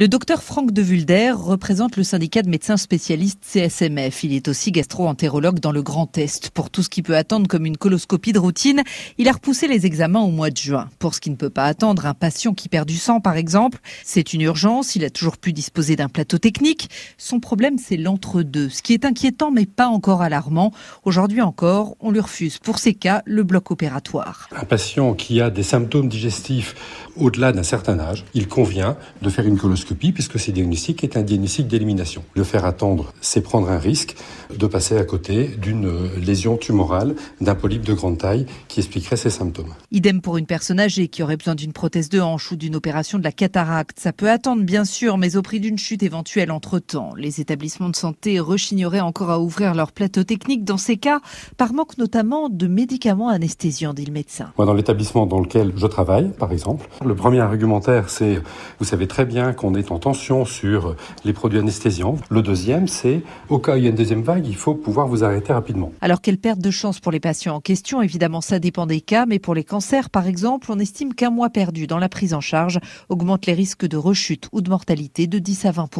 Le docteur Franck de Vulder représente le syndicat de médecins spécialistes CSMF. Il est aussi gastro-entérologue dans le Grand Est. Pour tout ce qui peut attendre comme une coloscopie de routine, il a repoussé les examens au mois de juin. Pour ce qui ne peut pas attendre, un patient qui perd du sang par exemple, c'est une urgence, il a toujours pu disposer d'un plateau technique. Son problème c'est l'entre-deux, ce qui est inquiétant mais pas encore alarmant. Aujourd'hui encore, on lui refuse pour ces cas le bloc opératoire. Un patient qui a des symptômes digestifs au-delà d'un certain âge, il convient de faire une coloscopie puisque ce diagnostic est un diagnostic d'élimination. Le faire attendre, c'est prendre un risque de passer à côté d'une euh, lésion tumorale, d'un polype de grande taille qui expliquerait ces symptômes. Idem pour une personne âgée qui aurait besoin d'une prothèse de hanche ou d'une opération de la cataracte. Ça peut attendre bien sûr, mais au prix d'une chute éventuelle entre-temps. Les établissements de santé rechigneraient encore à ouvrir leur plateau technique dans ces cas, par manque notamment de médicaments anesthésiants, dit le médecin. Moi, dans l'établissement dans lequel je travaille, par exemple, le premier argumentaire, c'est vous savez très bien qu'on est en tension sur les produits anesthésiants. Le deuxième, c'est au cas où il y a une deuxième vague, il faut pouvoir vous arrêter rapidement. Alors quelle perte de chance pour les patients en question Évidemment, ça dépend des cas, mais pour les cancers, par exemple, on estime qu'un mois perdu dans la prise en charge augmente les risques de rechute ou de mortalité de 10 à 20